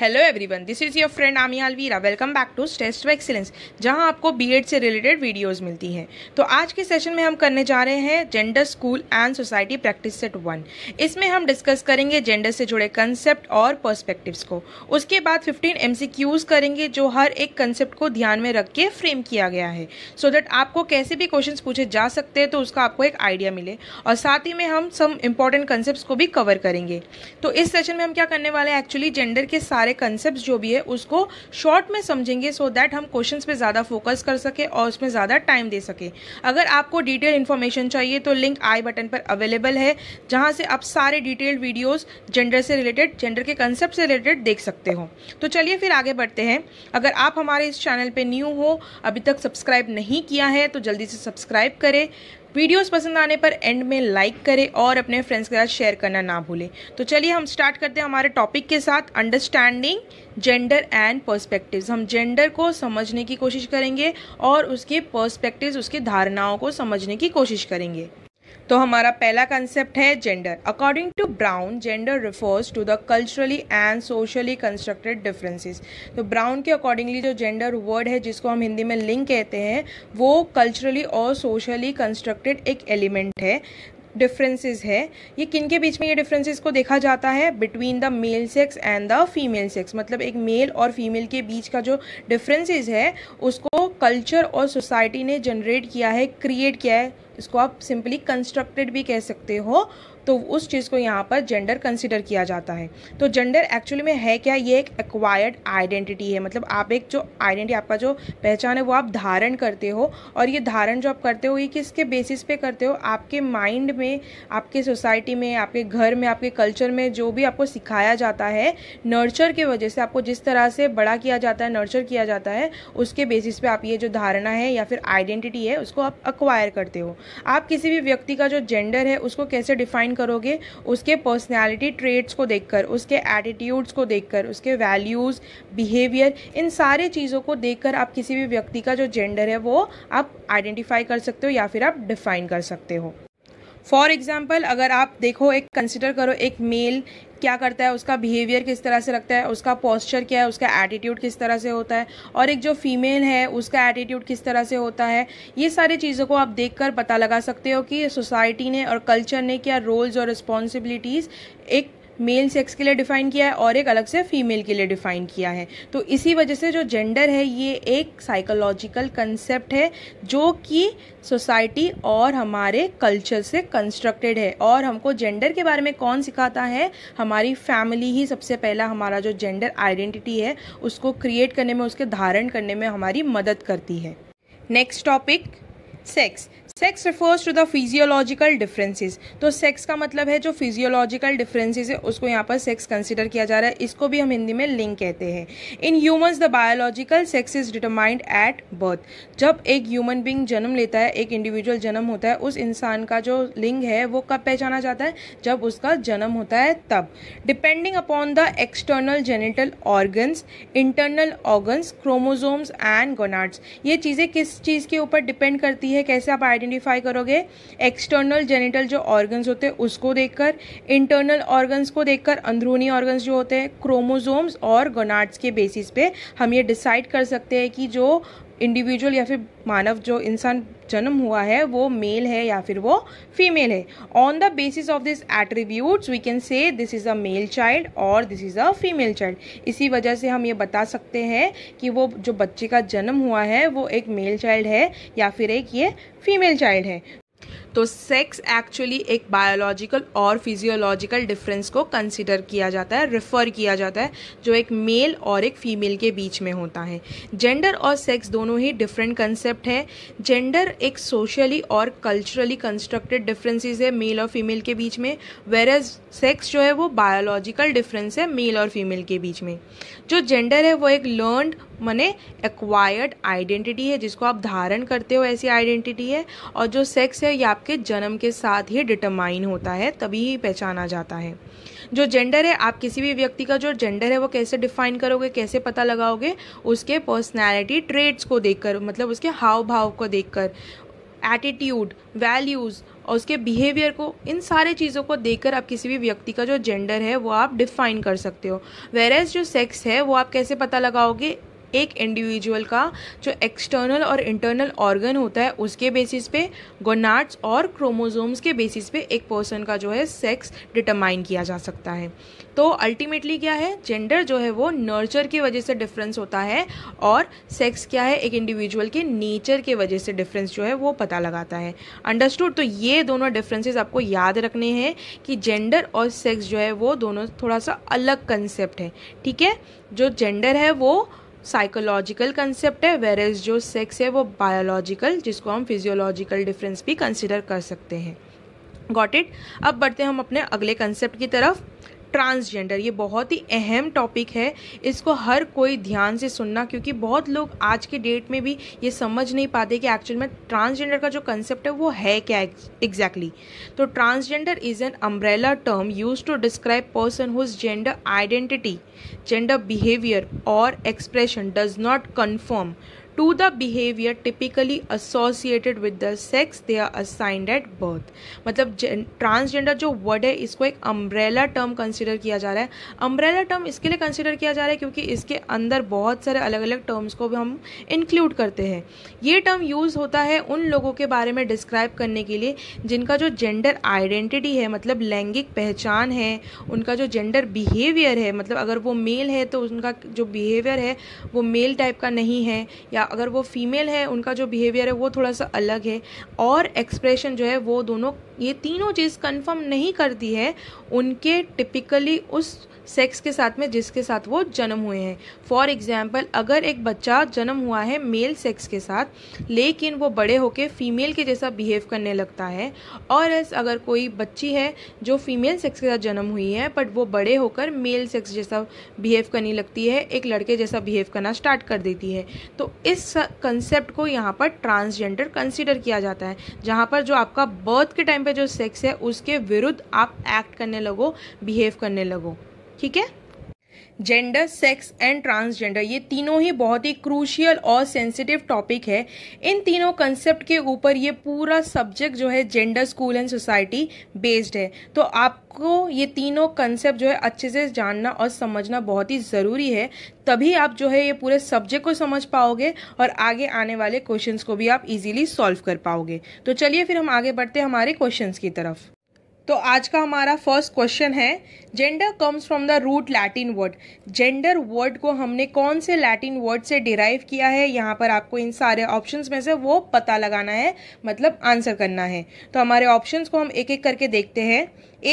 Hello everyone this is your friend Ami Alvira welcome back to steps to excellence जहां आपको BEd से related videos मिलती हैं तो आज के सेशन में हम करने जा रहे हैं gender school and society practice set one इसमें हम डिस्कस करेंगे जेंडर से जुड़े कंसेप्ट और पर्सपेक्टिव्स को उसके बाद फिफ्टीन एम करेंगे जो हर एक कंसेप्ट को ध्यान में रख के फ्रेम किया गया है सो so दैट आपको कैसे भी क्वेश्चन पूछे जा सकते हैं तो उसका आपको एक आइडिया मिले और साथ ही में हम सम इम्पॉर्टेंट कंसेप्ट को भी कवर करेंगे तो इस सेशन में हम क्या करने वाले हैं एक्चुअली जेंडर के सारे सारे कंसेप्ट जो भी है उसको शॉर्ट में समझेंगे सो so दैट हम क्वेश्चन पे ज़्यादा फोकस कर सके और उसमें ज़्यादा टाइम दे सके अगर आपको डिटेल इन्फॉर्मेशन चाहिए तो लिंक आई बटन पर अवेलेबल है जहाँ से आप सारे डिटेल्ड वीडियोस जेंडर से रिलेटेड जेंडर के कंसेप्ट से रिलेटेड देख सकते हो तो चलिए फिर आगे बढ़ते हैं अगर आप हमारे इस चैनल पर न्यू हो अभी तक सब्सक्राइब नहीं किया है तो जल्दी से सब्सक्राइब करें वीडियोस पसंद आने पर एंड में लाइक करें और अपने फ्रेंड्स के साथ शेयर करना ना भूलें तो चलिए हम स्टार्ट करते हैं हमारे टॉपिक के साथ अंडरस्टैंडिंग जेंडर एंड पर्सपेक्टिव्स हम जेंडर को समझने की कोशिश करेंगे और उसके पर्सपेक्टिव्स उसके धारणाओं को समझने की कोशिश करेंगे तो हमारा पहला कंसेप्ट है gender according to Brown gender refers to the culturally and socially constructed differences तो ब्राउन के अकॉर्डिंगली जो जेंडर वर्ड है जिसको हम हिंदी में लिंक कहते हैं वो कल्चरली और सोशली कंस्ट्रक्टेड एक एलिमेंट है डिफरेंसेस है ये किन के बीच में ये डिफरेंसेस को देखा जाता है between the male sex and the female sex मतलब एक मेल और फीमेल के बीच का जो डिफरेंसेस है उसको कल्चर और सोसाइटी ने जनरेट किया है क्रिएट किया है इसको आप सिंपली कंस्ट्रक्टेड भी कह सकते हो तो उस चीज़ को यहाँ पर जेंडर कंसिडर किया जाता है तो जेंडर एक्चुअली में है क्या ये एक एक्वायर्ड आइडेंटिटी है मतलब आप एक जो आइडेंटिटी आपका जो पहचान है वो आप धारण करते हो और ये धारण जो आप करते हो ये किसके बेसिस पे करते हो आपके माइंड में आपके सोसाइटी में आपके घर में आपके कल्चर में जो भी आपको सिखाया जाता है नर्चर की वजह से आपको जिस तरह से बड़ा किया जाता है नर्चर किया जाता है उसके बेसिस पे आप ये जो धारणा है या फिर आइडेंटिटी है उसको आप अक्वायर करते हो आप किसी भी व्यक्ति का जो जेंडर है उसको कैसे डिफाइन करोगे उसके पर्सनैलिटी ट्रेट्स को देखकर उसके एटीट्यूड्स को देखकर उसके वैल्यूज़ बिहेवियर इन सारे चीज़ों को देखकर आप किसी भी व्यक्ति का जो जेंडर है वो आप आइडेंटिफाई कर सकते हो या फिर आप डिफाइन कर सकते हो फॉर एग्जाम्पल अगर आप देखो एक कंसिडर करो एक मेल क्या करता है उसका बिहेवियर किस तरह से रखता है उसका पॉस्चर क्या है उसका एटीट्यूड किस तरह से होता है और एक जो फीमेल है उसका एटीट्यूड किस तरह से होता है ये सारी चीज़ों को आप देख पता लगा सकते हो कि सोसाइटी ने और कल्चर ने क्या रोल्स और रिस्पॉन्सिबिलिटीज़ एक मेल सेक्स के लिए डिफाइन किया है और एक अलग से फीमेल के लिए डिफाइन किया है तो इसी वजह से जो जेंडर है ये एक साइकोलॉजिकल कंसेप्ट है जो कि सोसाइटी और हमारे कल्चर से कंस्ट्रक्टेड है और हमको जेंडर के बारे में कौन सिखाता है हमारी फैमिली ही सबसे पहला हमारा जो जेंडर आइडेंटिटी है उसको क्रिएट करने में उसके धारण करने में हमारी मदद करती है next topic sex sex refers to the physiological differences तो सेक्स का मतलब है जो फिजियोलॉजिकल डिफरेंसेस है उसको यहाँ पर सेक्स कंसिडर किया जा रहा है इसको भी हम हिंदी में लिंग कहते हैं in humans the biological sex is determined at birth जब एक ह्यूमन बींग जन्म लेता है एक इंडिविजुअल जन्म होता है उस इंसान का जो लिंग है वो कब पहचाना जाता है जब उसका जन्म होता है तब depending upon the external genital organs internal organs chromosomes and gonads ये चीज़ें किस चीज़ के ऊपर डिपेंड करती है है कैसे आप आइडेंटिफाई करोगे एक्सटर्नल जेनिटल जो ऑर्गन्स होते हैं उसको देखकर इंटरनल ऑर्गन्स को देखकर अंदरूनी ऑर्गन्स जो होते हैं क्रोमोजोम्स और गोनाड्स के बेसिस पे हम ये डिसाइड कर सकते हैं कि जो इंडिविजुअल या फिर मानव जो इंसान जन्म हुआ है वो मेल है या फिर वो फीमेल है on the basis of this attributes we can say this is a male child और this is a female child इसी वजह से हम ये बता सकते हैं कि वो जो बच्चे का जन्म हुआ है वो एक मेल चाइल्ड है या फिर एक ये फीमेल चाइल्ड है तो सेक्स एक्चुअली एक बायोलॉजिकल और फिजियोलॉजिकल डिफरेंस को कंसिडर किया जाता है रिफर किया जाता है जो एक मेल और एक फीमेल के बीच में होता है जेंडर और सेक्स दोनों ही डिफरेंट कंसेप्ट है जेंडर एक सोशली और कल्चरली कंस्ट्रक्टेड डिफरेंसेस है मेल और फीमेल के बीच में वेर एज सेक्स जो है वो बायोलॉजिकल डिफरेंस है मेल और फीमेल के बीच में जो जेंडर है वो एक लर्नड मने एक्वायर्ड आइडेंटिटी है जिसको आप धारण करते हो ऐसी आइडेंटिटी है और जो सेक्स है ये आपके जन्म के साथ ही डिटरमाइन होता है तभी ही पहचाना जाता है जो जेंडर है आप किसी भी व्यक्ति का जो जेंडर है वो कैसे डिफाइन करोगे कैसे पता लगाओगे उसके पर्सनैलिटी ट्रेट्स को देखकर मतलब उसके हाव भाव को देखकर एटीट्यूड वैल्यूज़ और उसके बिहेवियर को इन सारे चीज़ों को देखकर आप किसी भी व्यक्ति का जो जेंडर है वो आप डिफाइन कर सकते हो वेरेज जो सेक्स है वो आप कैसे पता लगाओगे एक इंडिविजुअल का जो एक्सटर्नल और इंटरनल ऑर्गन होता है उसके बेसिस पे गोनाट्स और क्रोमोजोम्स के बेसिस पे एक पर्सन का जो है सेक्स डिटरमाइन किया जा सकता है तो अल्टीमेटली क्या है जेंडर जो है वो नर्चर की वजह से डिफरेंस होता है और सेक्स क्या है एक इंडिविजुअल के नेचर के वजह से डिफरेंस जो है वो पता लगाता है अंडरस्टूड तो ये दोनों डिफरेंसेस आपको याद रखने हैं कि जेंडर और सेक्स जो है वो दोनों थोड़ा सा अलग कंसेप्ट है ठीक है जो जेंडर है वो साइकोलॉजिकल कंसेप्ट है वेर एज जो सेक्स है वो बायोलॉजिकल जिसको हम फिजियोलॉजिकल डिफरेंस भी कंसिडर कर सकते हैं गॉट इट अब बढ़ते हैं हम अपने अगले कंसेप्ट की तरफ ट्रांसजेंडर ये बहुत ही अहम टॉपिक है इसको हर कोई ध्यान से सुनना क्योंकि बहुत लोग आज के डेट में भी ये समझ नहीं पाते कि एक्चुअल में ट्रांसजेंडर का जो कंसेप्ट है वो है क्या एग्जैक्टली exactly? तो transgender is an umbrella term use to describe person whose gender identity gender behaviour और expression does not confirm to the behaviour typically associated with the sex they are assigned at birth मतलब transgender जो word है इसको एक umbrella term consider किया जा रहा है अम्ब्रेला टर्म इसके लिए कंसिडर किया जा रहा है क्योंकि इसके अंदर बहुत सारे अलग अलग टर्म्स को भी हम इंक्लूड करते हैं ये टर्म यूज़ होता है उन लोगों के बारे में डिस्क्राइब करने के लिए जिनका जो जेंडर आइडेंटिटी है मतलब लैंगिक पहचान है उनका जो जेंडर बिहेवियर है मतलब अगर वो मेल है तो उनका जो बिहेवियर है वो मेल टाइप का नहीं है या अगर वो फीमेल है उनका जो बिहेवियर है वो थोड़ा सा अलग है और एक्सप्रेशन जो है वो दोनों ये तीनों चीज़ कंफर्म नहीं करती है उनके टिपिकली उस सेक्स के साथ में जिसके साथ वो जन्म हुए हैं फॉर एग्जाम्पल अगर एक बच्चा जन्म हुआ है मेल सेक्स के साथ लेकिन वो बड़े होके फीमेल के जैसा बिहेव करने लगता है और एस अगर कोई बच्ची है जो फीमेल सेक्स के साथ जन्म हुई है बट वो बड़े होकर मेल सेक्स जैसा बिहेव करने लगती है एक लड़के जैसा बिहेव करना स्टार्ट कर देती है तो इस कंसेप्ट को यहाँ पर ट्रांसजेंडर कंसिडर किया जाता है जहाँ पर जो आपका बर्थ के टाइम पर जो सेक्स है उसके विरुद्ध आप एक्ट करने लगो बिहेव करने लगो ठीक है जेंडर सेक्स एंड ट्रांसजेंडर ये तीनों ही बहुत ही क्रूशियल और सेंसिटिव टॉपिक है इन तीनों कंसेप्ट के ऊपर ये पूरा सब्जेक्ट जो है gender school and society based है तो आपको ये तीनों कंसेप्ट जो है अच्छे से जानना और समझना बहुत ही ज़रूरी है तभी आप जो है ये पूरे सब्जेक्ट को समझ पाओगे और आगे आने वाले क्वेश्चन को भी आप इजीली सॉल्व कर पाओगे तो चलिए फिर हम आगे बढ़ते हैं हमारे क्वेश्चन की तरफ तो आज का हमारा फर्स्ट क्वेश्चन है gender comes from the root Latin word gender word को हमने कौन से लैटिन वर्ड से डिराइव किया है यहाँ पर आपको इन सारे ऑप्शंस में से वो पता लगाना है मतलब आंसर करना है तो हमारे ऑप्शंस को हम एक एक करके देखते हैं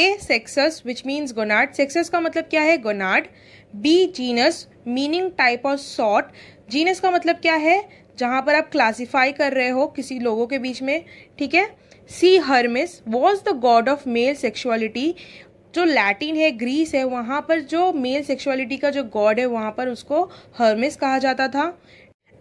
ए सेक्सस विच मीन्स गोनाड सेक्सस का मतलब क्या है gonad B genus meaning type of sort genus का मतलब क्या है जहाँ पर आप क्लासीफाई कर रहे हो किसी लोगों के बीच में ठीक है C Hermes was the god of male sexuality जो लैटिन है ग्रीस है वहाँ पर जो मेल सेक्शुअलिटी का जो गॉड है वहाँ पर उसको हर्मिस कहा जाता था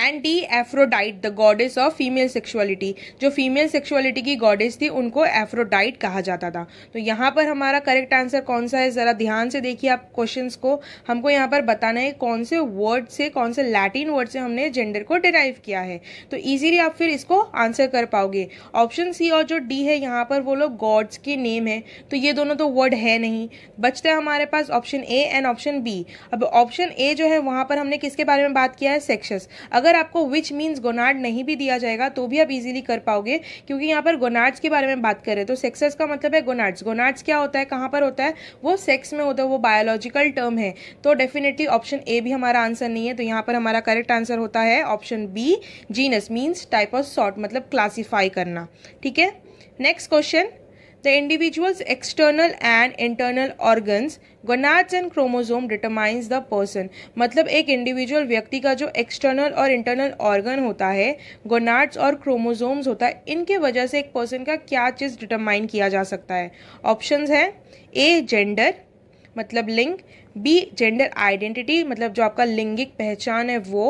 and D Aphrodite the goddess of female sexuality जो फीमेल सेक्सुअलिटी की गॉडेस थी उनको एफ्रोडाइट कहा जाता था तो यहाँ पर हमारा करेक्ट आंसर कौन सा है ज़रा ध्यान से देखिए आप क्वेश्चन को हमको यहाँ पर बताना है कौन से वर्ड से कौन से लैटिन वर्ड से हमने जेंडर को डिराइव किया है तो ईजिली आप फिर इसको आंसर कर पाओगे ऑप्शन सी और जो डी है यहाँ पर वो लोग गॉड्स के नेम है तो ये दोनों तो वर्ड है नहीं बचता है हमारे पास option A and option B अब ऑप्शन ए जो है वहाँ पर हमने किसके बारे में बात किया है सेक्शस अगर अगर आपको विच मीन्स गोनाड नहीं भी दिया जाएगा तो भी आप इजीली कर पाओगे क्योंकि यहाँ पर गोनाड्स के बारे में बात करें तो सेक्सेस का मतलब है गोनाड्स गोनाड्स क्या होता है कहाँ पर होता है वो सेक्स में होता है वो बायोलॉजिकल टर्म है तो डेफिनेटली ऑप्शन ए भी हमारा आंसर नहीं है तो यहाँ पर हमारा करेक्ट आंसर होता है option B genus means type of sort मतलब क्लासीफाई करना ठीक है next question the individual's external and internal organs gonads and chromosome determines the person मतलब एक इंडिविजुअल व्यक्ति का जो एक्सटर्नल और इंटरनल ऑर्गन होता है गोनाड्स और क्रोमोजोम्स होता है इनके वजह से एक पर्सन का क्या चीज़ डिटरमाइन किया जा सकता है ऑप्शन है ए जेंडर मतलब लिंग बी जेंडर आइडेंटिटी मतलब जो आपका लिंगिक पहचान है वो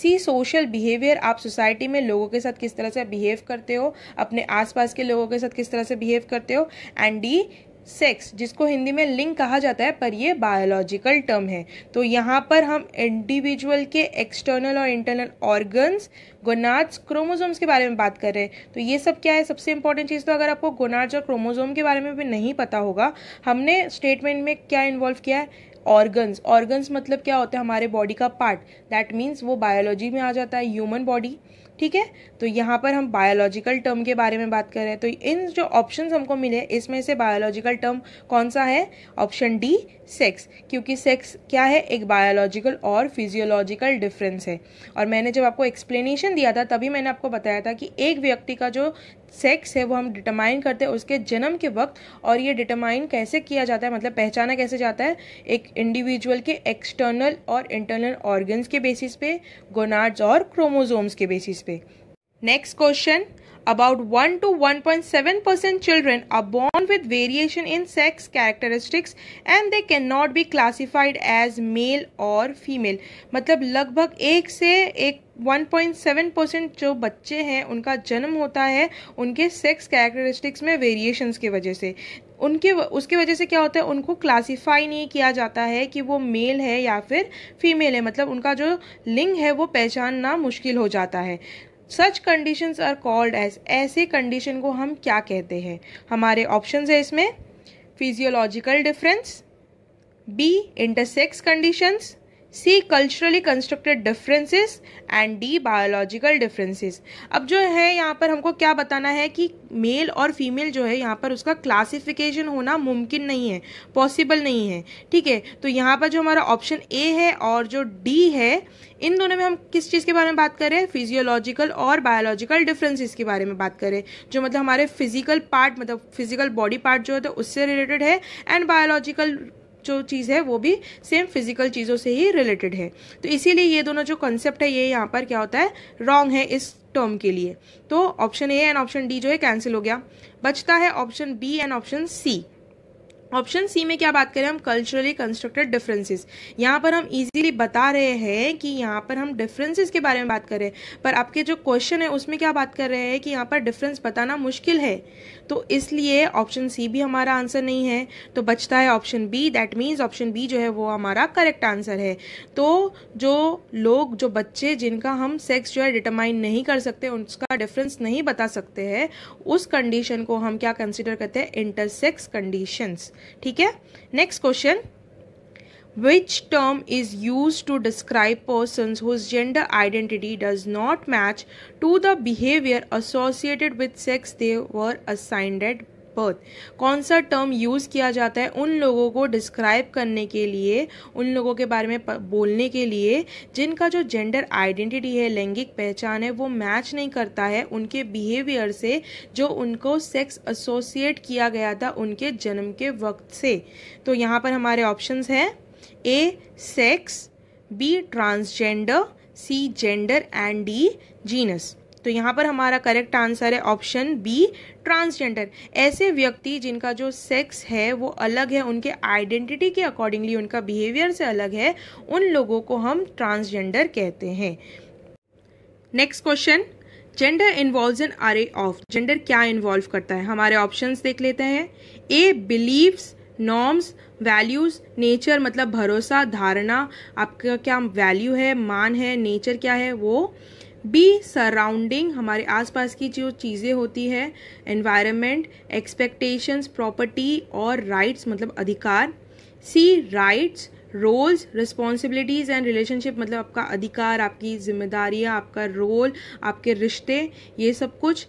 सी सोशल बिहेवियर आप सोसाइटी में लोगों के साथ किस तरह से बिहेव करते हो अपने आसपास के लोगों के साथ किस तरह से बिहेव करते हो एंड डी सेक्स जिसको हिंदी में लिंग कहा जाता है पर ये बायोलॉजिकल टर्म है तो यहाँ पर हम इंडिविजुअल के एक्सटर्नल और इंटरनल ऑर्गन्स गोनाड्स क्रोमोजोम्स के बारे में बात कर रहे हैं तो ये सब क्या है सबसे इंपॉर्टेंट चीज़ तो अगर आपको गोनाड्स और क्रोमोजोम के बारे में भी नहीं पता होगा हमने स्टेटमेंट में क्या इन्वॉल्व किया है ऑर्गन्स ऑर्गन्स मतलब क्या होता है हमारे बॉडी का पार्ट दैट मीन्स वो बायोलॉजी में आ जाता है ह्यूमन बॉडी ठीक है तो यहाँ पर हम बायोलॉजिकल टर्म के बारे में बात कर रहे हैं तो इन जो ऑप्शंस हमको मिले इसमें से बायोलॉजिकल टर्म कौन सा है ऑप्शन डी सेक्स क्योंकि सेक्स क्या है एक बायोलॉजिकल और फिजियोलॉजिकल डिफरेंस है और मैंने जब आपको एक्सप्लेनेशन दिया था तभी मैंने आपको बताया था कि एक व्यक्ति का जो सेक्स है वो हम डिटरमाइन करते हैं उसके जन्म के वक्त और ये डिटरमाइन कैसे किया जाता है मतलब पहचाना कैसे जाता है एक इंडिविजुअल के एक्सटर्नल और इंटरनल ऑर्गन्स के बेसिस पे गोनाड्स और क्रोमोजोम्स के बेसिस पे next question about 1 to 1.7% children are born with variation in sex characteristics and they cannot be classified as male or female मतलब लगभग एक से एक 1.7 परसेंट जो बच्चे हैं उनका जन्म होता है उनके सेक्स कैरेक्टरिस्टिक्स में वेरिएशंस की वजह से उनके उसके वजह से क्या होता है उनको क्लासिफाई नहीं किया जाता है कि वो मेल है या फिर फीमेल है मतलब उनका जो लिंग है वो पहचानना मुश्किल हो जाता है such conditions are called as ऐसे कंडीशन को हम क्या कहते हैं हमारे ऑप्शन है इसमें physiological difference B intersex conditions C culturally constructed differences and D biological differences अब जो है यहाँ पर हमको क्या बताना है कि मेल और फीमेल जो है यहाँ पर उसका क्लासिफिकेशन होना मुमकिन नहीं है पॉसिबल नहीं है ठीक है तो यहाँ पर जो हमारा ऑप्शन ए है और जो डी है इन दोनों में हम किस चीज़ के बारे में बात करें फिजियोलॉजिकल और बायोलॉजिकल डिफरेंसेस के बारे में बात करें जो मतलब हमारे फिजिकल पार्ट मतलब फिजिकल बॉडी पार्ट जो है तो उससे रिलेटेड है एंड बायोलॉजिकल जो चीज़ है वो भी सेम फिजिकल चीज़ों से ही रिलेटेड है तो इसीलिए ये दोनों जो कंसेप्ट है ये यहाँ पर क्या होता है रॉन्ग है इस टर्म के लिए तो option A and option D जो है कैंसिल हो गया बचता है option B and option C option C में क्या बात करें हम कल्चरली कंस्ट्रक्टेड डिफरेंसेस यहाँ पर हम इजीली बता रहे हैं कि यहाँ पर हम डिफरेंसेस के बारे में बात कर रहे हैं पर आपके जो क्वेश्चन है उसमें क्या बात कर रहे हैं कि यहाँ पर डिफरेंस बताना मुश्किल है तो इसलिए ऑप्शन सी भी हमारा आंसर नहीं है तो बचता है option B that means option B जो है वो हमारा करेक्ट आंसर है तो जो लोग जो बच्चे जिनका हम सेक्स जो है डिटरमाइन नहीं कर सकते उसका डिफरेंस नहीं बता सकते हैं उस कंडीशन को हम क्या कंसिडर करते हैं इंटरसेक्स कंडीशंस ठीक है next question Which term is used to describe persons whose gender identity does not match to the behavior associated with sex they were assigned at birth कौन सा टर्म यूज़ किया जाता है उन लोगों को डिस्क्राइब करने के लिए उन लोगों के बारे में बोलने के लिए जिनका जो जेंडर आइडेंटिटी है लैंगिक पहचान है वो मैच नहीं करता है उनके बिहेवियर से जो उनको सेक्स असोसिएट किया गया था उनके जन्म के वक्त से तो यहाँ पर हमारे ऑप्शंस हैं A sex B transgender C gender and D genus तो यहाँ पर हमारा करेक्ट आंसर है ऑप्शन बी ट्रांसजेंडर ऐसे व्यक्ति जिनका जो सेक्स है वो अलग है उनके आइडेंटिटी के अकॉर्डिंगली उनका बिहेवियर से अलग है उन लोगों को हम ट्रांसजेंडर कहते हैं next question gender involve an are of gender क्या इन्वॉल्व करता है हमारे ऑप्शन देख लेते हैं A beliefs norms values nature मतलब भरोसा धारणा आपका क्या वैल्यू है मान है नेचर क्या है वो बी सराउंडिंग हमारे आसपास की जो चीज़ें होती है एनवायरमेंट एक्सपेक्टेशंस प्रॉपर्टी और राइट्स मतलब अधिकार C rights roles responsibilities and relationship मतलब आपका अधिकार आपकी जिम्मेदारियाँ आपका रोल आपके रिश्ते ये सब कुछ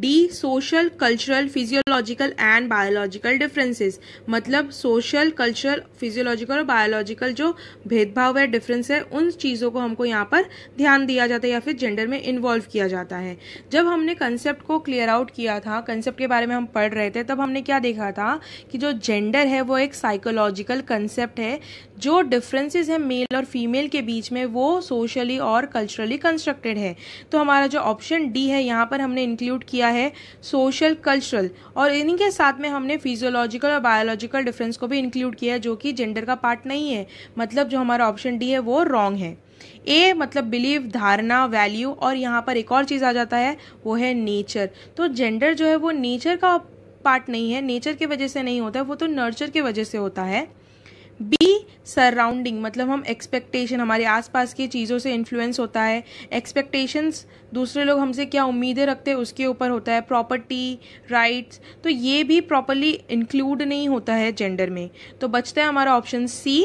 D social cultural physiological and biological differences मतलब सोशल कल्चरल फिजियोलॉजिकल और बायोलॉजिकल जो भेदभाव है डिफरेंस है उन चीज़ों को हमको यहाँ पर ध्यान दिया जाता है या फिर जेंडर में इन्वॉल्व किया जाता है जब हमने कंसेप्ट को क्लियर आउट किया था कंसेप्ट के बारे में हम पढ़ रहे थे तब हमने क्या देखा था कि जो जेंडर है वो एक साइकोलॉजिकल कंसेप्ट है जो डिफरेंसेस हैं मेल और फीमेल के बीच में वो सोशली और कल्चरली कंस्ट्रक्टेड है तो हमारा जो ऑप्शन डी है यहाँ पर हमने इंक्लूड किया है सोशल कल्चरल और इन्हीं के साथ में हमने फिजियोलॉजिकल और बायोलॉजिकल डिफरेंस को भी इंक्लूड किया है जो कि जेंडर का पार्ट नहीं है मतलब जो हमारा ऑप्शन डी है वो रॉन्ग है ए मतलब बिलीव धारणा वैल्यू और यहाँ पर एक और चीज़ आ जाता है वो है नेचर तो जेंडर जो है वो नेचर का पार्ट नहीं है नेचर की वजह से नहीं होता है वो तो नर्चर की वजह से होता है बी सराउंडिंग मतलब हम एक्सपेक्टेशन हमारे आसपास की चीज़ों से इन्फ्लुएंस होता है एक्सपेक्टेशंस दूसरे लोग हमसे क्या उम्मीदें रखते हैं उसके ऊपर होता है प्रॉपर्टी राइट्स तो ये भी प्रॉपरली इंक्लूड नहीं होता है जेंडर में तो बचता है हमारा option C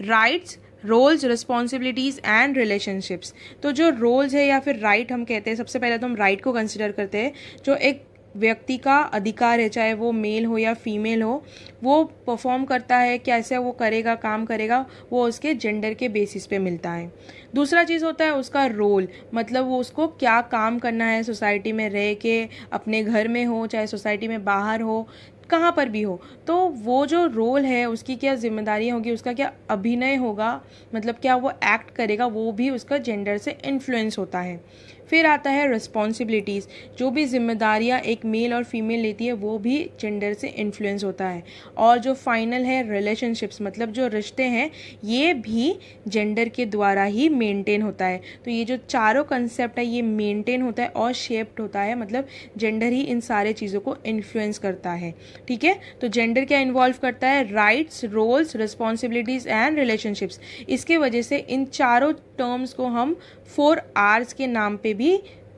rights roles responsibilities and relationships तो जो रोल्स है या फिर राइट right हम कहते हैं सबसे पहले तो हम राइट right को कंसिडर करते हैं जो एक व्यक्ति का अधिकार है चाहे वो मेल हो या फीमेल हो वो परफॉर्म करता है कैसे वो करेगा काम करेगा वो उसके जेंडर के बेसिस पे मिलता है दूसरा चीज़ होता है उसका रोल मतलब वो उसको क्या काम करना है सोसाइटी में रह के अपने घर में हो चाहे सोसाइटी में बाहर हो कहाँ पर भी हो तो वो जो रोल है उसकी क्या जिम्मेदारियाँ होगी उसका क्या अभिनय होगा मतलब क्या वो एक्ट करेगा वो भी उसका जेंडर से इन्फ्लुएंस होता है फिर आता है रिस्पॉन्सिबिलिटीज़ जो भी जिम्मेदारियाँ एक मेल और फीमेल लेती है वो भी जेंडर से इन्फ्लुएंस होता है और जो फाइनल है रिलेशनशिप्स मतलब जो रिश्ते हैं ये भी जेंडर के द्वारा ही मेंटेन होता है तो ये जो चारों कंसेप्ट है ये मेंटेन होता है और शेप्ड होता है मतलब जेंडर ही इन सारे चीज़ों को इन्फ्लुएंस करता है ठीक है तो जेंडर क्या इन्वॉल्व करता है rights roles responsibilities and relationships इसके वजह से इन चारों टर्म्स को हम फोर आर्स के नाम पे भी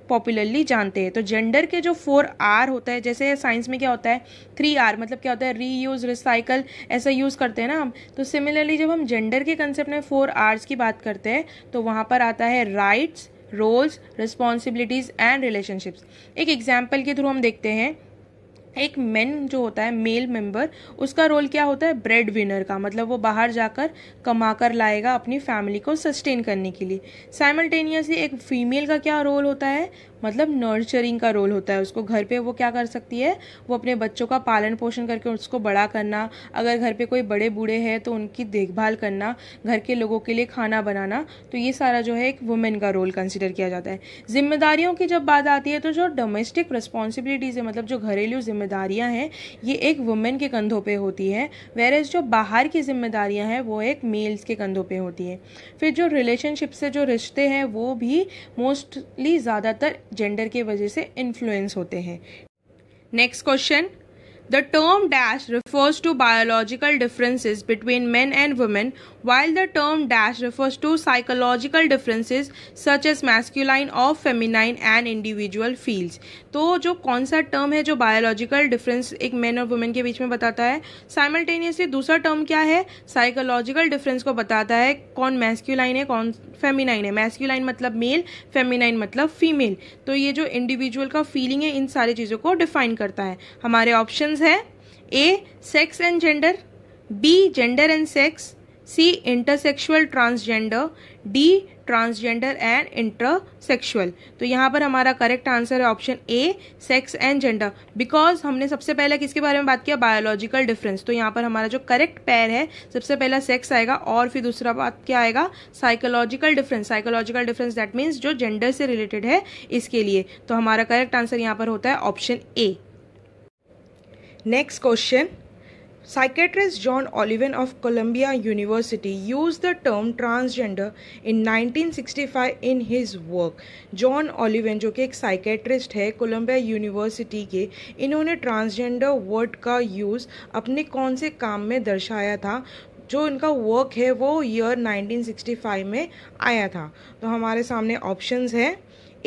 पॉपुलरली जानते हैं तो जेंडर के जो फोर आर होता है जैसे साइंस में क्या होता है थ्री आर मतलब क्या होता है री यूज रिसाइकल ऐसा यूज़ करते हैं ना हम तो सिमिलरली जब हम जेंडर के कंसेप्ट में फोर आर्स की बात करते हैं तो वहाँ पर आता है rights roles responsibilities and relationships एक एग्जाम्पल के थ्रू हम देखते हैं एक मेन जो होता है मेल मेंबर उसका रोल क्या होता है ब्रेड विनर का मतलब वो बाहर जाकर कमा कर लाएगा अपनी फैमिली को सस्टेन करने के लिए साइमल्टेनियसली एक फीमेल का क्या रोल होता है मतलब नर्चरिंग का रोल होता है उसको घर पे वो क्या कर सकती है वो अपने बच्चों का पालन पोषण करके उसको बड़ा करना अगर घर पे कोई बड़े बूढ़े हैं तो उनकी देखभाल करना घर के लोगों के लिए खाना बनाना तो ये सारा जो है एक वुमेन का रोल कंसिडर किया जाता है जिम्मेदारियों की जब बात आती है तो जो डोमेस्टिक रिस्पॉन्सिबिलिटीज़ है मतलब जो घरेलू जिम्मेदारियाँ हैं ये एक वुमेन के कंधों पर होती है वेर एज जो बाहर की जिम्मेदारियाँ हैं वो एक मेल्स के कंधों पर होती है फिर जो रिलेशनशिप से जो रिश्ते हैं वो भी मोस्टली ज़्यादातर जेंडर के वजह से इन्फ्लुएंस होते हैं next question The term dash refers to biological differences between men and women, while the term dash refers to psychological differences such as masculine or feminine and individual fields. तो जो कौन सा term है जो biological difference एक man और women के बीच में बताता है साइमल्टेनियसली दूसरा टर्म क्या है साइकोलॉजिकल डिफरेंस को बताता है कौन मैस्क्यूलाइन है कौन फेमिनाइन है मैस्क्यूलाइन मतलब मेल फेमिनाइन मतलब फीमेल तो ये जो इंडिविजुअल का फीलिंग है इन सारी चीजों को डिफाइन करता है हमारे ऑप्शन ऑप्शंस हैं A sex and gender B gender and sex C intersexual transgender D transgender and intersexual तो यहाँ पर हमारा करेक्ट आंसर है option A sex and gender because हमने सबसे पहले किसके बारे में बात किया बायोलॉजिकल डिफरेंस तो यहाँ पर हमारा जो करेक्ट पैर है सबसे पहला सेक्स आएगा और फिर दूसरा बात क्या आएगा psychological difference psychological difference that means जो जेंडर से रिलेटेड है इसके लिए तो हमारा करेक्ट आंसर यहाँ पर होता है option A next question psychiatrist John Psychiatrist of Olivan university use the term transgender in nineteen sixty five in his work John Oliven जो कि एक साइकेट्रिस्ट है कोलंबिया यूनिवर्सिटी के इन्होंने ट्रांसजेंडर वर्ड का यूज़ अपने कौन से काम में दर्शाया था जो इनका वर्क है वो ईयर 1965 में आया था तो हमारे सामने ऑप्शंस है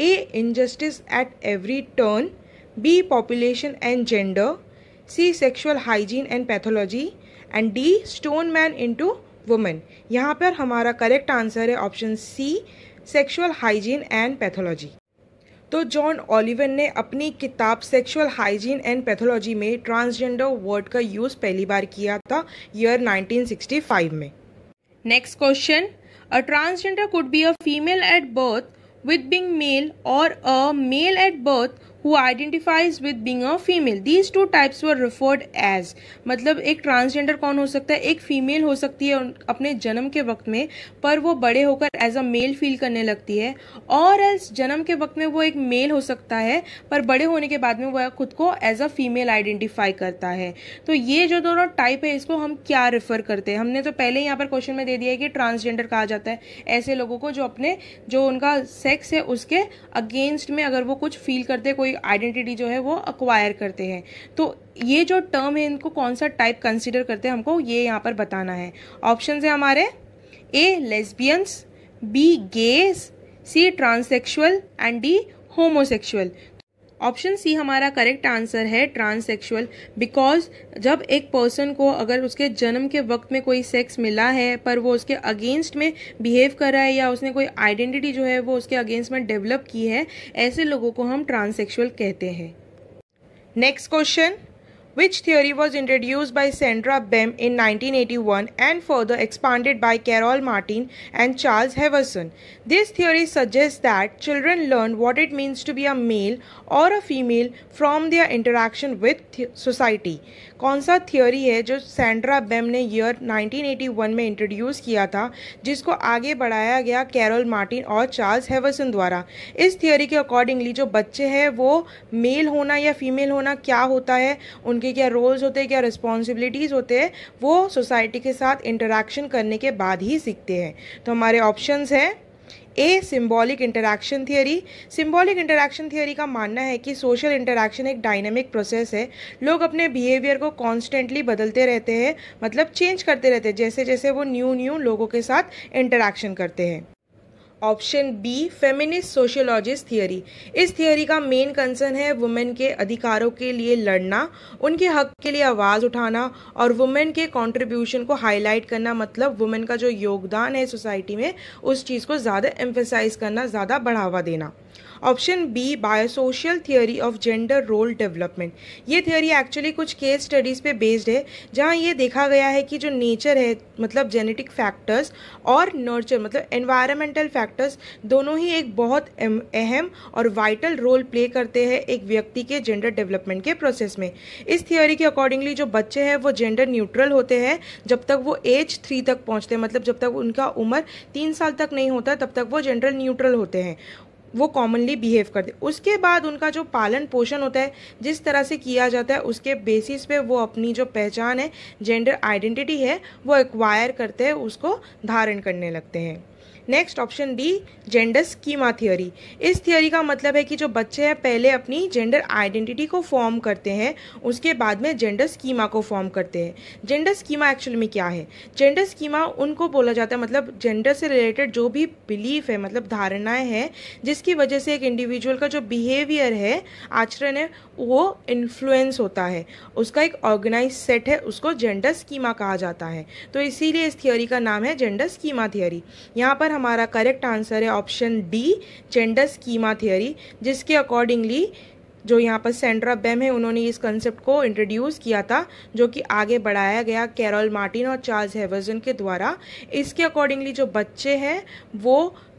A injustice at every turn B population and gender C sexual hygiene and pathology and D stone man into women यहाँ पर हमारा करेक्ट आंसर है option C sexual hygiene and pathology तो जॉन ऑलिवन ने अपनी किताब sexual hygiene and pathology में transgender word का यूज़ पहली बार किया था ईयर 1965 में next question a transgender could be a female at birth with Bing mail और a male at birth who identifies with being a female these two types were referred as मतलब एक transgender कौन हो सकता है एक female हो सकती है अपने जन्म के वक्त में पर वो बड़े होकर as a male feel करने लगती है और एज जन्म के वक्त में वो एक male हो सकता है पर बड़े होने के बाद में वह खुद को as a female identify करता है तो ये जो दोनों टाइप है इसको हम क्या रिफर करते हैं हमने तो पहले यहाँ पर क्वेश्चन में दे दिया है कि ट्रांसजेंडर कहा जाता है ऐसे लोगों को जो अपने जो उनका सेक्स है उसके अगेंस्ट में अगर वो कुछ फील करते कोई कोई आइडेंटिटी जो है वो अक्वायर करते हैं तो ये जो टर्म है इनको कौन सा टाइप कंसिडर करते हैं हमको ये यहाँ पर बताना है ऑप्शन है हमारे A lesbians B gays C transsexual and D homosexual option C हमारा करेक्ट आंसर है ट्रांससेक्सुअल बिकॉज जब एक पर्सन को अगर उसके जन्म के वक्त में कोई सेक्स मिला है पर वो उसके अगेंस्ट में बिहेव कर रहा है या उसने कोई आइडेंटिटी जो है वो उसके अगेंस्ट में डेवलप की है ऐसे लोगों को हम ट्रांससेक्सुअल कहते हैं next question which theory was introduced by Sandra Bem in 1981 and further expanded by Carol Martin and Charles Heverson. This theory suggests that children learn what it means to be a male or a female from their interaction with society. कौन सा theory है जो Sandra बेम ने year 1981 में introduce किया था जिसको आगे बढ़ाया गया कैरोल मार्टिन और चार्ल्स हेवरसन द्वारा इस थियोरी के अकॉर्डिंगली जो बच्चे हैं वो मेल होना या फीमेल होना क्या होता है उनके क्या रोल्स होते हैं क्या रिस्पॉन्सिबिलिटीज़ होते हैं वो सोसाइटी के साथ इंटरेक्शन करने के बाद ही सीखते हैं तो हमारे ऑप्शंस हैं A symbolic interaction theory symbolic interaction theory का मानना है कि सोशल इंटरैक्शन एक डायनेमिक प्रोसेस है लोग अपने बिहेवियर को कॉन्स्टेंटली बदलते रहते हैं मतलब चेंज करते रहते हैं जैसे जैसे वो न्यू न्यू लोगों के साथ इंटरैक्शन करते हैं option B feminist sociologist theory इस थियोरी का मेन कंसर्न है वुमेन के अधिकारों के लिए लड़ना उनके हक के लिए आवाज़ उठाना और वुमेन के कंट्रीब्यूशन को हाईलाइट करना मतलब वुमेन का जो योगदान है सोसाइटी में उस चीज़ को ज़्यादा एम्फेसाइज करना ज़्यादा बढ़ावा देना option B biosocial theory of gender role development ये थियोरी एक्चुअली कुछ केस स्टडीज़ पे बेस्ड है जहाँ ये देखा गया है कि जो नेचर है मतलब जेनेटिक फैक्टर्स और नर्चर मतलब एनवायरमेंटल फैक्टर्स दोनों ही एक बहुत अहम और वाइटल रोल प्ले करते हैं एक व्यक्ति के जेंडर डेवलपमेंट के प्रोसेस में इस थियोरी के अकॉर्डिंगली जो बच्चे हैं वो जेंडर न्यूट्रल होते हैं जब तक वो एज थ्री तक पहुँचते हैं मतलब जब तक उनका उम्र तीन साल तक नहीं होता तब तक वो जेंडर न्यूट्रल होते हैं वो कॉमनली बिहेव करते उसके बाद उनका जो पालन पोषण होता है जिस तरह से किया जाता है उसके बेसिस पे वो अपनी जो पहचान है जेंडर आइडेंटिटी है वो एक्वायर करते हैं उसको धारण करने लगते हैं next option D gender schema theory इस थियोरी का मतलब है कि जो बच्चे हैं पहले अपनी जेंडर आइडेंटिटी को फॉर्म करते हैं उसके बाद में जेंडर स्कीमा को फॉर्म करते हैं जेंडर स्कीमा एक्चुअल में क्या है जेंडर स्कीमा उनको बोला जाता है मतलब जेंडर से रिलेटेड जो भी बिलीफ है मतलब धारणाएं हैं जिसकी वजह से एक इंडिविजुअल का जो बिहेवियर है आचरण है वो इन्फ्लुएंस होता है उसका एक ऑर्गेनाइज सेट है उसको जेंडर स्कीमा कहा जाता है तो इसीलिए इस थियोरी का नाम है जेंडर स्कीमा थियोरी यहाँ पर हम हमारा करेक्ट आंसर है option D gender schema theory जिसके अकॉर्डिंगली जो यहाँ पर सेंड्रा बैम है उन्होंने इस कंसेप्ट को इंट्रोड्यूस किया था जो कि आगे बढ़ाया गया कैरोल मार्टिन और चार्ल्स हेवर्जन के द्वारा इसके अकॉर्डिंगली जो बच्चे हैं वो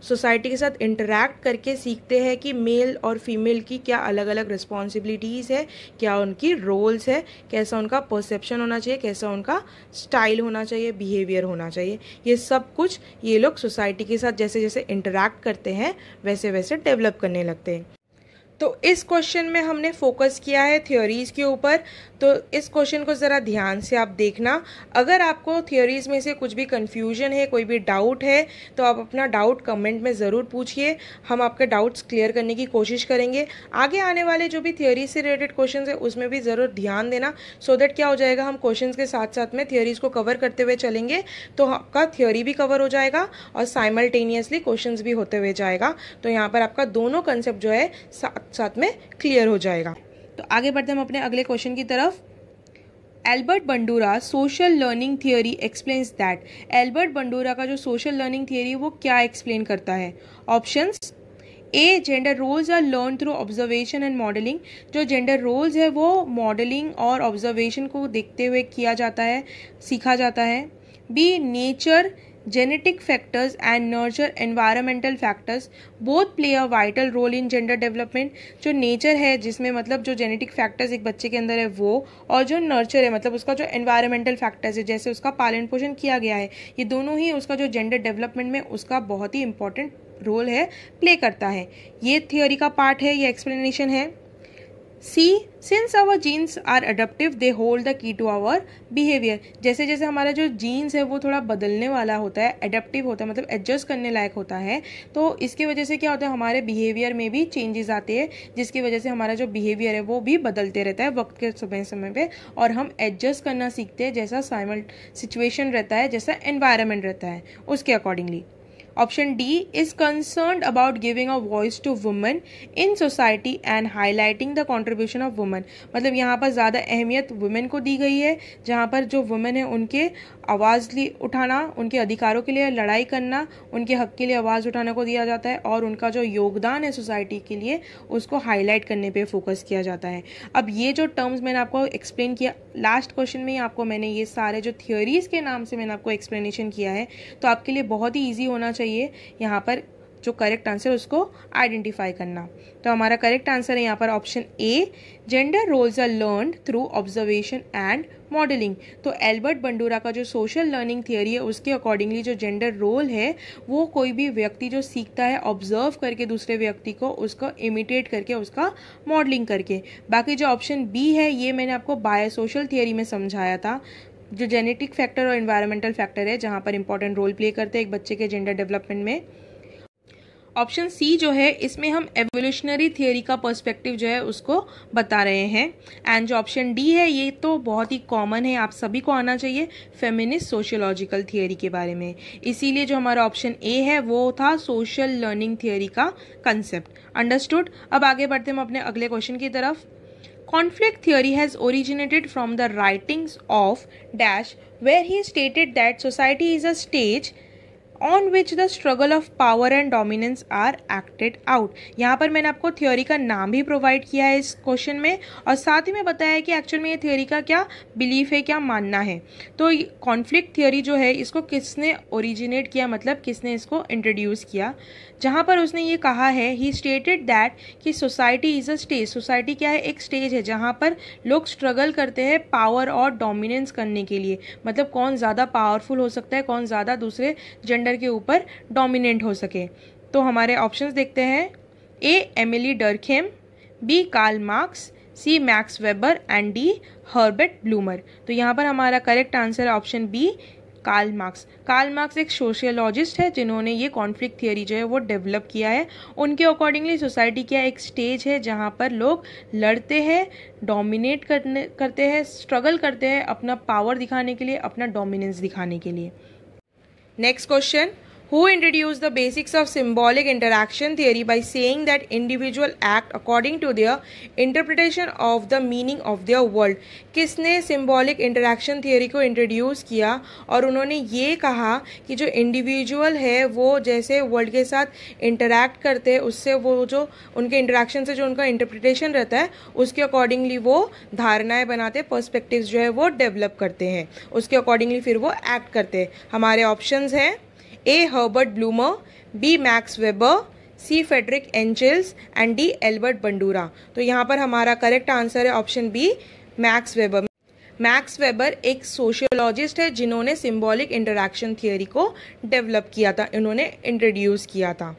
सोसाइटी के साथ इंटरेक्ट करके सीखते हैं कि मेल और फीमेल की क्या अलग अलग रिस्पॉन्सिबिलिटीज़ है क्या उनकी रोल्स है कैसा उनका परसेप्शन होना चाहिए कैसा उनका स्टाइल होना चाहिए बिहेवियर होना चाहिए ये सब कुछ ये लोग सोसाइटी के साथ जैसे जैसे इंटरेक्ट करते हैं वैसे वैसे डेवलप करने लगते हैं तो इस क्वेश्चन में हमने फोकस किया है थ्योरीज़ के ऊपर तो इस क्वेश्चन को ज़रा ध्यान से आप देखना अगर आपको थ्योरीज़ में से कुछ भी कन्फ्यूजन है कोई भी डाउट है तो आप अपना डाउट कमेंट में ज़रूर पूछिए हम आपके डाउट्स क्लियर करने की कोशिश करेंगे आगे आने वाले जो भी थ्योरी से रिलेटेड क्वेश्चन है उसमें भी ज़रूर ध्यान देना सो so दैट क्या हो जाएगा हम क्वेश्चन के साथ साथ में थियोरीज़ को कवर करते हुए चलेंगे तो आपका थ्योरी भी कवर हो जाएगा और साइमल्टेनियसली क्वेश्चन भी होते हुए जाएगा तो यहाँ पर आपका दोनों कंसेप्ट जो है साथ में क्लियर हो जाएगा तो आगे बढ़ते हम अपने अगले क्वेश्चन की तरफ Albert Bandura social learning theory explains that Albert Bandura का जो सोशल लर्निंग थियोरी वो क्या एक्सप्लेन करता है options A gender roles are learn through observation and modelling जो जेंडर रोल्स है वो मॉडलिंग और ऑब्जर्वेशन को देखते हुए किया जाता है सीखा जाता है B nature genetic factors and nurture environmental factors both play a vital role in gender development जो nature है जिसमें मतलब जो genetic factors एक बच्चे के अंदर है वो और जो nurture है मतलब उसका जो environmental factors है जैसे उसका पालन पोषण किया गया है ये दोनों ही उसका जो gender development में उसका बहुत ही important रोल है प्ले करता है ये थियोरी का पार्ट है ये एक्सप्लेनेशन है C since our genes are adaptive they hold the key to our behaviour जैसे जैसे हमारा जो जीन्स है वो थोड़ा बदलने वाला होता है अडप्टिव होता है मतलब एडजस्ट करने लायक होता है तो इसकी वजह से क्या होता है हमारे बिहेवियर में भी चेंजेस आते हैं जिसकी वजह से हमारा जो बिहेवियर है वो भी बदलते रहता है वक्त के समय समय पर और हम एडजस्ट करना सीखते हैं जैसा साइमल सिचुएशन रहता है जैसा एनवायरमेंट रहता है उसके accordingly option D is concern about giving a voice to women in society and highlighting the contribution of women मतलब यहाँ पर ज़्यादा अहमियत वुमेन को दी गई है जहाँ पर जो वुमेन है उनके आवाज़ उठाना उनके अधिकारों के लिए लड़ाई करना उनके हक के लिए आवाज़ उठाने को दिया जाता है और उनका जो योगदान है सोसाइटी के लिए उसको हाईलाइट करने पर फोकस किया जाता है अब ये जो टर्म्स मैंने आपको एक्सप्लेन किया लास्ट क्वेश्चन में ही आपको मैंने ये सारे जो थियोरीज के नाम से मैंने आपको एक्सप्लेनेशन किया है तो आपके लिए बहुत ही ईजी होना चाहिए चाहिए यहाँ पर जो करेक्ट आंसर उसको आइडेंटिफाई करना तो हमारा करेक्ट आंसर है यहाँ पर option A gender roles are learn through observation and modelling तो एल्बर्ट बंडूरा का जो सोशल लर्निंग थियोरी है उसके अकॉर्डिंगली जो जेंडर रोल है वो कोई भी व्यक्ति जो सीखता है ऑब्जर्व करके दूसरे व्यक्ति को उसको इमिटेट करके उसका मॉडलिंग करके बाकी जो ऑप्शन बी है ये मैंने आपको बायो सोशल थियोरी में समझाया था जो जेनेटिक फैक्टर और इन्वायरमेंटल फैक्टर है जहाँ पर इंपॉर्टेंट रोल प्ले करते हैं एक बच्चे के जेंडर डेवलपमेंट में ऑप्शन सी जो है इसमें हम एवोल्यूशनरी थियोरी का पर्सपेक्टिव जो है उसको बता रहे हैं एंड जो ऑप्शन डी है ये तो बहुत ही कॉमन है आप सभी को आना चाहिए फेमिनिस्ट सोशियोलॉजिकल थियोरी के बारे में इसीलिए जो हमारा ऑप्शन ए है वो था सोशल लर्निंग थियोरी का कंसेप्ट अंडरस्टूड अब आगे बढ़ते हम अपने अगले क्वेश्चन की तरफ Conflict theory has originated from the writings of Dash, where he stated that society is a stage on which the struggle of power and dominance are acted out यहाँ पर मैंने आपको थ्योरी का नाम भी प्रोवाइड किया है इस क्वेश्चन में और साथ ही में बताया है कि एक्चुअल में ये थ्योरी का क्या बिलीफ है क्या मानना है तो कॉन्फ्लिक्ट थ्योरी जो है इसको किसने ओरिजिनेट किया मतलब किसने इसको इंट्रोड्यूस किया जहाँ पर उसने ये कहा है ही स्टेटेड दैट कि society is a stage society क्या है एक स्टेज है जहाँ पर लोग स्ट्रगल करते हैं पावर और डोमिनेंस करने के लिए मतलब कौन ज़्यादा पावरफुल हो सकता है कौन ज़्यादा दूसरे जेंडर कैरेक्टर के ऊपर डोमिनेंट हो सके तो हमारे ऑप्शंस देखते हैं A Emile Durkheim B Karl Marx C Max Weber and D Herbert Blumer तो यहाँ पर हमारा correct answer option B Karl Marx Karl Marx एक सोशियोलॉजिस्ट है जिन्होंने ये कॉन्फ्लिक्ट थियोरी जो है वो डेवलप किया है उनके अकॉर्डिंगली सोसाइटी क्या एक स्टेज है जहाँ पर लोग लड़ते हैं डोमिनेट करने करते हैं स्ट्रगल करते हैं अपना पावर दिखाने के लिए अपना डोमिनेंस दिखाने के लिए Next question who introduced the basics of symbolic interaction theory by saying that individual act according to their interpretation of the meaning of their world किसने symbolic interaction theory को introduce किया और उन्होंने ये कहा कि जो individual है वो जैसे world के साथ interact करते हैं उससे वो जो उनके interaction से जो उनका interpretation रहता है उसके accordingly वो धारणाएं बनाते perspectives जो है वो develop करते हैं उसके accordingly फिर वो act करते हैं हमारे options हैं A Herbert Blumer B Max Weber C Friedrich Engels and D Albert Bandura तो यहाँ पर हमारा करेक्ट आंसर है option B Max Weber Max Weber एक सोशियोलॉजिस्ट है जिन्होंने सिंबॉलिक इंटरेक्शन थियोरी को डेवलप किया था इन्होंने इंट्रोड्यूस किया था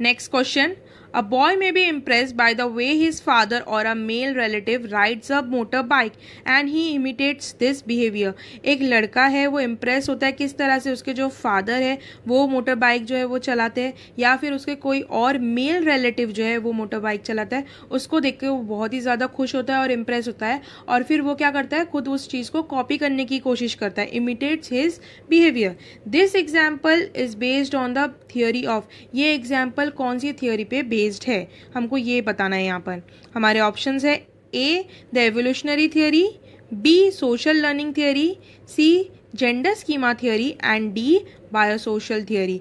next question A boy may be impressed by the way his father or a male relative rides a motorbike and he imitates this behavior. एक लड़का है वो इम्प्रेस होता है किस तरह से उसके जो फादर है वो मोटर बाइक जो है वो चलाते हैं या फिर उसके कोई और मेल रिलेटिव जो है वो मोटर बाइक चलाता है उसको देख के वो बहुत ही ज़्यादा खुश होता है और इम्प्रेस होता है और फिर वो क्या करता है खुद उस चीज़ को कॉपी करने की कोशिश करता है imitates his behaviour this example is based on the theory of ये एग्जाम्पल कौन सी थियोरी पे बेस्ड बेस्ड है हमको ये बताना है यहाँ पर हमारे ऑप्शन है A the evolutionary theory B social learning theory C gender schema theory and D biosocial theory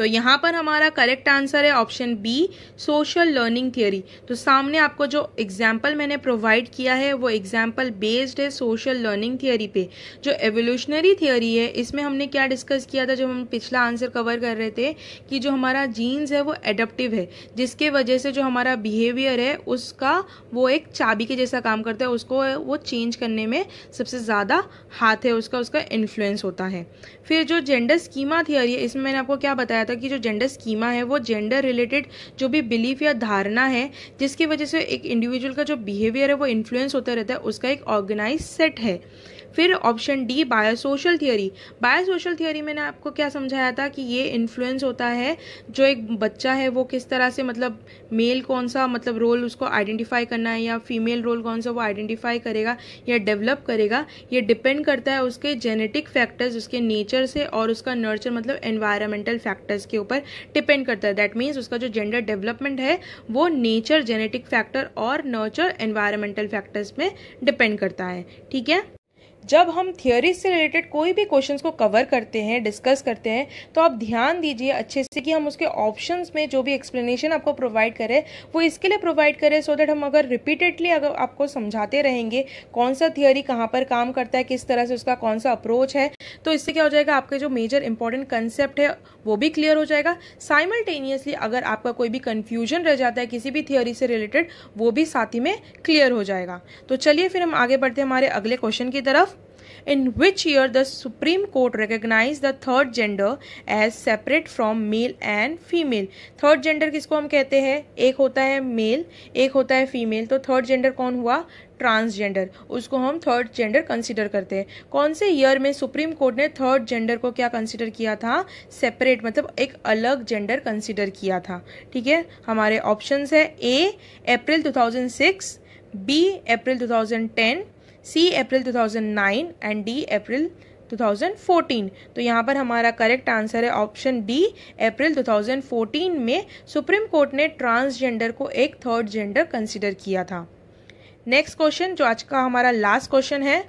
तो यहाँ पर हमारा करेक्ट आंसर है option B social learning theory तो सामने आपको जो एग्जाम्पल मैंने प्रोवाइड किया है वो एग्जाम्पल बेस्ड है सोशल लर्निंग थियोरी पे जो एवोल्यूशनरी थियोरी है इसमें हमने क्या डिस्कस किया था जब हम पिछला आंसर कवर कर रहे थे कि जो हमारा जीन्स है वो एडप्टिव है जिसके वजह से जो हमारा बिहेवियर है उसका वो एक चाबी के जैसा काम करता है उसको वो चेंज करने में सबसे ज़्यादा हाथ है उसका उसका इन्फ्लुएंस होता है फिर जो जेंडर स्कीमा थियोरी है इसमें मैंने आपको क्या बताया था कि जो जेंडर स्कीमा है वो जेंडर रिलेटेड जो भी बिलीफ या धारणा है जिसकी वजह से एक इंडिविजुअल का जो बिहेवियर है वो इन्फ्लुएंस होता रहता है उसका एक ऑर्गेनाइज सेट है फिर option D biosocial theory biosocial theory मैंने आपको क्या समझाया था कि ये इन्फ्लुएंस होता है जो एक बच्चा है वो किस तरह से मतलब मेल कौन सा मतलब रोल उसको आइडेंटिफाई करना है या फीमेल रोल कौन सा वो आइडेंटिफाई करेगा या डेवलप करेगा ये डिपेंड करता है उसके जेनेटिक फैक्टर्स उसके नेचर से और उसका नर्चर मतलब एनवायरमेंटल फैक्टर्स के ऊपर डिपेंड करता है दैट मीन्स उसका जो जेंडर डेवलपमेंट है वो नेचर जेनेटिक फैक्टर और नर्चर एनवायरमेंटल फैक्टर्स में डिपेंड करता है ठीक है जब हम थियोरी से रिलेटेड कोई भी क्वेश्चन को कवर करते हैं डिस्कस करते हैं तो आप ध्यान दीजिए अच्छे से कि हम उसके ऑप्शन में जो भी एक्सप्लेनेशन आपको प्रोवाइड करें वो इसके लिए प्रोवाइड करें सो देट दैट हम अगर रिपीटेडली अगर आपको समझाते रहेंगे कौन सा थियोरी कहाँ पर काम करता है किस तरह से उसका कौन सा अप्रोच है तो इससे क्या हो जाएगा आपके जो मेजर इंपॉर्टेंट कंसेप्ट है वो भी क्लियर हो जाएगा साइमल्टेनियसली अगर आपका कोई भी कन्फ्यूजन रह जाता है किसी भी थियोरी से रिलेटेड वो भी साथ ही में क्लियर हो जाएगा तो चलिए फिर हम आगे बढ़ते हैं हमारे अगले क्वेश्चन की तरफ in which year the Supreme Court recognized the third gender as separate from male and female. Third gender kisko hum kehte हैं ek hota hai male, ek hota hai female. to third gender कौन hua transgender उसको हम third gender consider करते हैं कौन से year में Supreme Court ने थर्ड जेंडर को क्या कंसिडर किया था सेपरेट मतलब एक अलग जेंडर कंसिडर किया था ठीक है हमारे ऑप्शंस है A April 2006 B April 2010 C April 2009 and D April 2014 तो यहाँ पर हमारा करेक्ट आंसर है ऑप्शन डी अप्रैल 2014 में सुप्रीम कोर्ट ने ट्रांसजेंडर को एक थर्ड जेंडर कंसिडर किया था नेक्स्ट क्वेश्चन जो आज का हमारा लास्ट क्वेश्चन है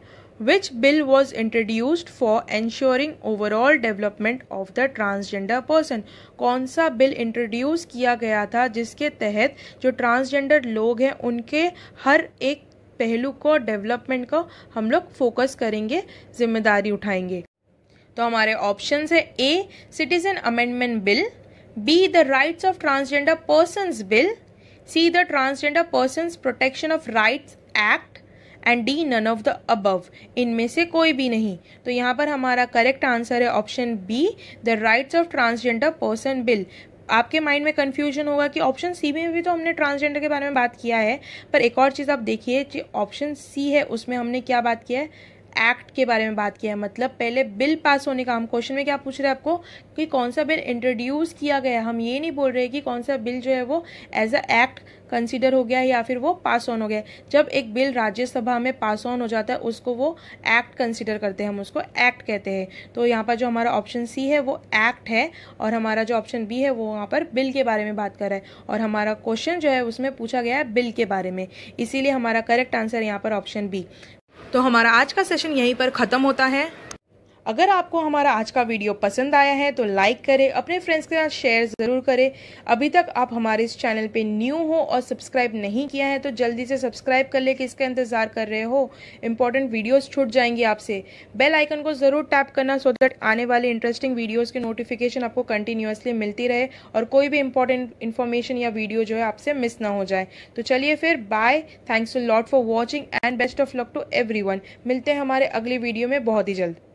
which bill was introduced for ensuring overall development of the transgender person कौन सा बिल इंट्रोड्यूस किया गया था जिसके तहत जो ट्रांसजेंडर लोग हैं उनके हर एक पहलू को डेवलपमेंट को हम लोग फोकस करेंगे जिम्मेदारी उठाएंगे तो हमारे ऑप्शन है A citizen amendment bill B the rights of transgender person bill C the transgender person protection of rights act and D none of the above इनमें से कोई भी नहीं तो यहाँ पर हमारा करेक्ट आंसर है option B the rights of transgender person bill आपके माइंड में कन्फ्यूजन होगा कि ऑप्शन सी में भी तो हमने ट्रांसजेंडर के बारे में बात किया है पर एक और चीज़ आप देखिए जो ऑप्शन सी है उसमें हमने क्या बात किया है एक्ट के बारे में बात किया है मतलब पहले बिल पास होने का हम क्वेश्चन में क्या पूछ रहे हैं आपको कि कौन सा बिल इंट्रोड्यूस किया गया हम ये नहीं बोल रहे कि कौन सा बिल जो है वो एज अ एक्ट कंसिडर हो गया या फिर वो पास ऑन हो गया जब एक बिल राज्यसभा में पास ऑन हो जाता है उसको वो एक्ट कंसिडर करते हैं हम उसको एक्ट कहते हैं तो यहाँ पर जो हमारा ऑप्शन सी है वो एक्ट है और हमारा जो ऑप्शन बी है वो यहाँ पर बिल के बारे में बात कर रहा है और हमारा क्वेश्चन जो है उसमें पूछा गया है बिल के बारे में इसीलिए हमारा करेक्ट आंसर यहाँ पर ऑप्शन बी तो हमारा आज का सेशन यहीं पर ख़त्म होता है अगर आपको हमारा आज का वीडियो पसंद आया है तो लाइक करें अपने फ्रेंड्स के साथ शेयर ज़रूर करें अभी तक आप हमारे इस चैनल पे न्यू हो और सब्सक्राइब नहीं किया है तो जल्दी से सब्सक्राइब कर ले किसका इंतज़ार कर रहे हो इंपॉर्टेंट वीडियोस छूट जाएंगे आपसे बेल आइकन को ज़रूर टैप करना सो दैट आने वाले इंटरेस्टिंग वीडियोज़ की नोटिफिकेशन आपको कंटिन्यूसली मिलती रहे और कोई भी इंपॉर्टेंट इन्फॉर्मेशन या वीडियो जो है आपसे मिस ना हो जाए तो चलिए फिर bye thanks to lot for watching and best of luck to every मिलते हैं हमारे अगली वीडियो में बहुत ही जल्द